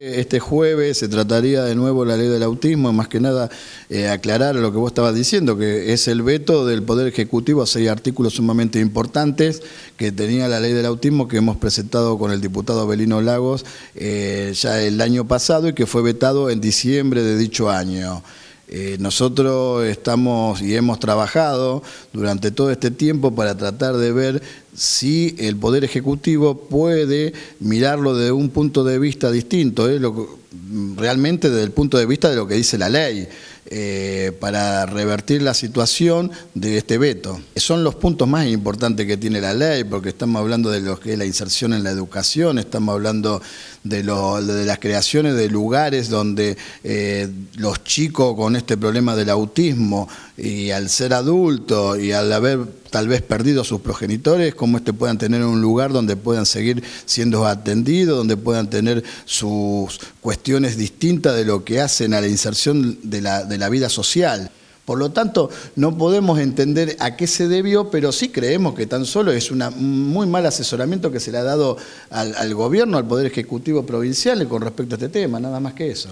Este jueves se trataría de nuevo la ley del autismo, más que nada eh, aclarar lo que vos estabas diciendo, que es el veto del Poder Ejecutivo a seis artículos sumamente importantes que tenía la ley del autismo que hemos presentado con el diputado Belino Lagos eh, ya el año pasado y que fue vetado en diciembre de dicho año. Eh, nosotros estamos y hemos trabajado durante todo este tiempo para tratar de ver si el Poder Ejecutivo puede mirarlo desde un punto de vista distinto, mm, realmente desde el punto de vista de lo que dice la ley. Eh, para revertir la situación de este veto. Son los puntos más importantes que tiene la ley, porque estamos hablando de lo que es la inserción en la educación, estamos hablando de, las creaciones de lugares donde eh, los chicos con este problema del autismo y al ser adulto y al haber tal vez perdido sus progenitores, cómo este puedan tener un lugar donde puedan seguir siendo atendidos, donde puedan tener sus cuestiones distintas de lo que hacen a la inserción de la, de la vida social. Por lo tanto, no podemos entender a qué se debió, pero sí creemos que tan solo es un muy mal asesoramiento que se le ha dado al, al gobierno, al Poder Ejecutivo Provincial con respecto a este tema, nada más que eso.